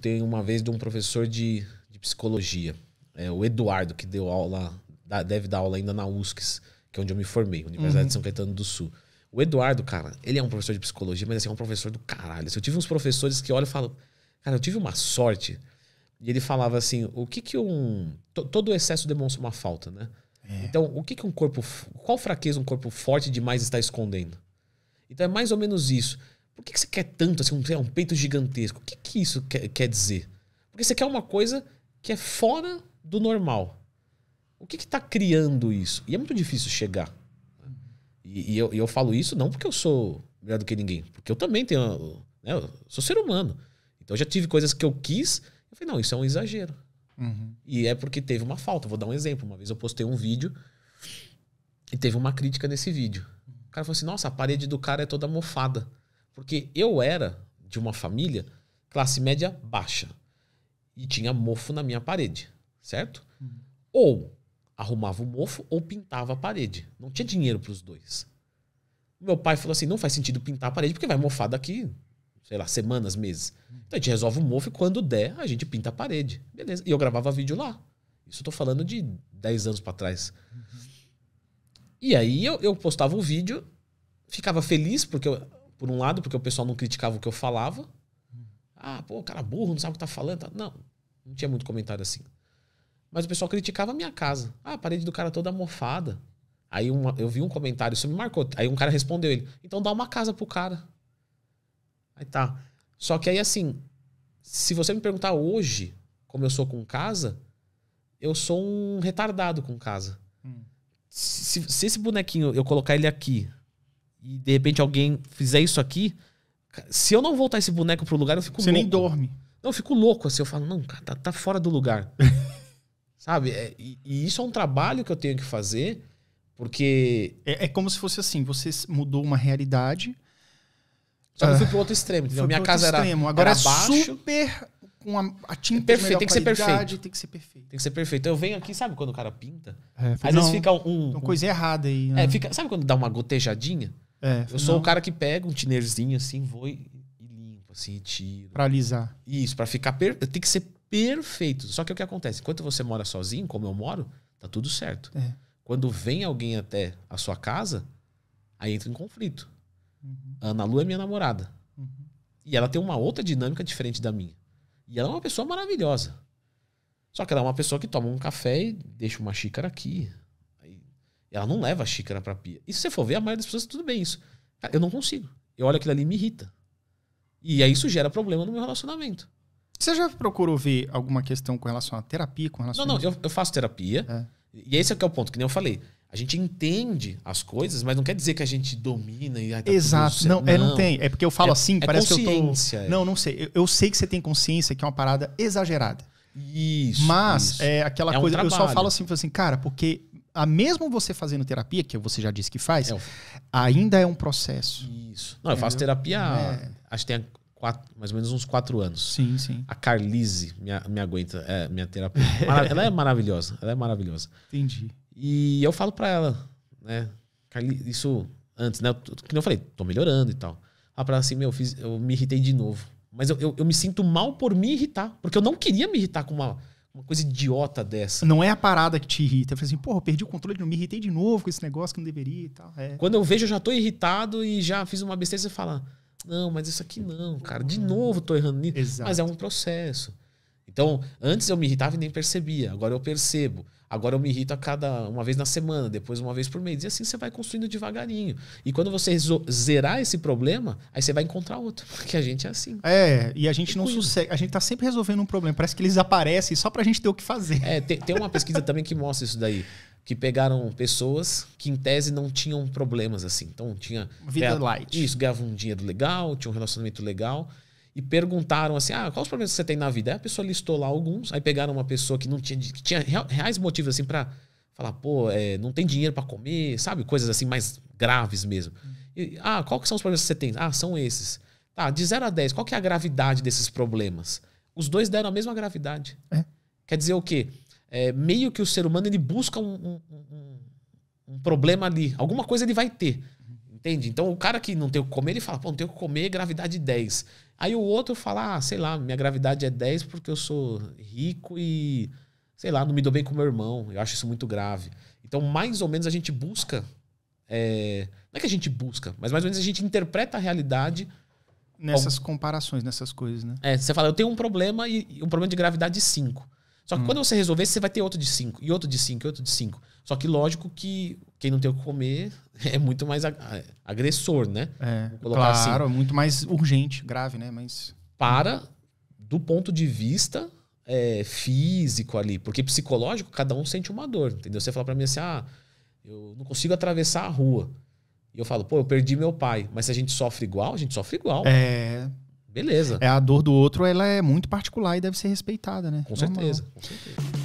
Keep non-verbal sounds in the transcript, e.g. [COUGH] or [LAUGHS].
tem uma vez de um professor de, de psicologia, é, o Eduardo, que deu aula, deve dar aula ainda na USCS, que é onde eu me formei, Universidade uhum. de São uhum. Caetano do Sul. O Eduardo, cara, ele é um professor de psicologia, mas assim, é um professor do caralho. Eu tive uns professores que olham e falam, cara, eu tive uma sorte. E ele falava assim, o que que um... Todo excesso demonstra uma falta, né? É. Então, o que que um corpo... Qual fraqueza um corpo forte demais está escondendo? Então, é mais ou menos isso. Por que, que você quer tanto assim, um, um peito gigantesco? O que, que isso quer, quer dizer? Porque você quer uma coisa que é fora do normal. O que está criando isso? E é muito difícil chegar. E, e, eu, e, eu, falo isso não porque eu sou melhor do que ninguém, porque eu também tenho. Né, eu sou ser humano. Então eu já tive coisas que eu quis. Eu falei, não, isso é um exagero. Uhum. E é porque teve uma falta. Vou dar um exemplo. Uma vez eu postei um vídeo e teve uma crítica nesse vídeo. O cara falou assim: nossa, a parede do cara é toda mofada. Porque eu era de uma família classe média baixa e tinha mofo na minha parede, certo? Uhum. Ou arrumava o mofo ou pintava a parede. Não tinha dinheiro para os dois. Meu pai falou assim: não faz sentido pintar a parede porque vai mofar daqui, sei lá, semanas, meses. Uhum. Então a gente resolve o mofo e quando der, a gente pinta a parede. Beleza. E eu gravava vídeo lá. Isso eu tô falando de 10 anos para trás. Uhum. E aí eu, eu postava o um vídeo, ficava feliz porque eu, por um lado, porque o pessoal não criticava o que eu falava. Ah, pô, cara burro, não sabe o que tá falando. Tá- não, não tinha muito comentário assim. Mas o pessoal criticava a minha casa. Ah, a parede do cara toda mofada. Aí uma, eu vi um comentário, isso me marcou. Aí um cara respondeu ele: então dá uma casa pro cara. Aí tá. Só que aí assim, se você me perguntar hoje como eu sou com casa, eu sou um retardado com casa. Hum. Se, se, esse bonequinho eu colocar ele aqui, e de repente alguém fizer isso aqui, se eu não voltar esse boneco pro lugar, eu fico Você louco. nem dorme. Não, eu fico louco assim. Eu falo, não, cara, tá, tá fora do lugar. [LAUGHS] Sabe? É, e, e, isso é um trabalho que eu tenho que fazer, porque. É, é como se fosse assim: você mudou uma realidade. Só que eu ah. fui pro outro extremo, entendeu? Minha casa era, extremo. Agora era é baixo. super. Com a, a tinta é perfeito, tem que ser perfeito. Tem que ser perfeito. Tem que ser perfeito. Eu venho aqui, sabe quando o cara pinta? É, Às não, vezes fica um. Uma um, coisa errada aí. É, né? É, fica, sabe quando dá uma gotejadinha? É, eu sou não. o cara que pega um tinerzinho assim, vou e, limpo, assim, tiro. Pra alisar. Isso, pra ficar. perfeito. Tem que ser perfeito. Só que o que acontece? Enquanto você mora sozinho, como eu moro, tá tudo certo. É. Quando vem alguém até a sua casa, aí entra em conflito. Uhum. A Ana Lu é minha namorada. Uhum. E ela tem uma outra dinâmica diferente da minha. E ela é uma pessoa maravilhosa. Só que ela é uma pessoa que toma um café e deixa uma xícara aqui. Ela não leva a xícara pra pia. E se você for ver, a maioria das pessoas, tudo bem isso. Ah, eu não consigo. Eu olho aquilo ali e me irrita. E aí isso gera problema no meu relacionamento. Você já procurou ver alguma questão com relação à terapia? Com relação não, não, a... eu, eu, faço terapia. É. E esse é, que é o ponto, que nem eu falei. A gente entende as coisas, mas não quer dizer que a gente domina e. Ah, tá Exato. Não, não, é, não tem. É porque eu falo é, assim, é parece que eu tô. É. Não, não sei. Eu, eu, sei que você tem consciência que é uma parada exagerada. Isso. Mas isso. é aquela é coisa. Eu só falo assim, falo assim, cara, porque a mesmo você fazendo terapia, que você já disse que faz, é. ainda é um processo. Isso. Não, eu faço terapia, é. acho que tem quatro, mais ou menos uns quatro anos. Sim, sim. A Carlise me, me aguenta, é, minha terapia. ela é maravilhosa, ela é maravilhosa. Entendi. E eu falo para ela, né, isso antes, né, que eu falei, tô melhorando e tal. Ah, pra ela assim, meu, eu, fiz, eu me irritei de novo. Mas eu, eu, eu me sinto mal por me irritar, porque eu não queria me irritar com uma uma coisa idiota dessa. Não é a parada que te irrita. Eu falei assim, porra, perdi o controle, não me irritei de novo com esse negócio que não deveria e tal. É. Quando eu vejo, eu já tô irritado e já fiz uma besteira, você fala, não, mas isso aqui não, cara. De novo tô errando nisso. Exato. Mas é um processo. Então, antes eu me irritava e nem percebia, agora eu percebo. Agora eu me irrito a cada uma vez na semana, depois uma vez por mês. E assim você vai construindo devagarinho. E quando você zerar esse problema, aí você vai encontrar outro. [LAUGHS] Porque a gente é assim. É, e a gente e não sossega. A gente tá sempre resolvendo um problema. Parece que eles aparecem só pra gente ter o que fazer. É, tem, tem uma pesquisa também que mostra isso daí. Que pegaram pessoas que, em tese, não tinham problemas assim. Então, tinha. Vida light. Isso, ganhava um dinheiro legal, tinha um relacionamento legal e perguntaram assim: ah, quais os problemas que você tem na vida? Aí a pessoa listou lá alguns, aí pegaram uma pessoa que não tinha, que tinha reais motivos assim para falar, pô, é, não tem dinheiro para comer, sabe? Coisas assim mais graves mesmo. E, ah, qual que são os problemas que você tem? Ah, são esses. Tá, de 0 a 10, qual que é a gravidade desses problemas? Os dois deram a mesma gravidade. É. Quer dizer o quê? É, meio que o ser humano ele busca um, um, um, um problema ali. Alguma coisa ele vai ter. Entende? Então o cara que não tem o que comer, ele fala, pô, não tenho o que comer, gravidade 10. Aí o outro fala, ah, sei lá, minha gravidade é 10 porque eu sou rico e, sei lá, não me dou bem com meu irmão. Eu acho isso muito grave. Então, mais ou menos, a gente busca. É... Não é que a gente busca, mas mais ou menos a gente interpreta a realidade. Nessas como... comparações, nessas coisas, né? É, você fala, eu tenho um problema e um problema de gravidade 5. Só que hum. quando você resolver, você vai ter outro de 5, e outro de 5, e outro de 5. Só que lógico que quem não tem o que comer [LAUGHS] é muito mais agressor, né? É, claro, assim. muito mais urgente, grave, né? Mas... Para, do ponto de vista é, físico ali, porque psicológico, cada um sente uma dor, entendeu? Você fala para mim assim, ah, eu não consigo atravessar a rua. E eu falo, pô, eu perdi meu pai. Mas se a gente sofre igual, a gente sofre igual. É. Beleza. É, a dor do outro, ela é muito particular e deve ser respeitada, né? Com, certeza, com certeza.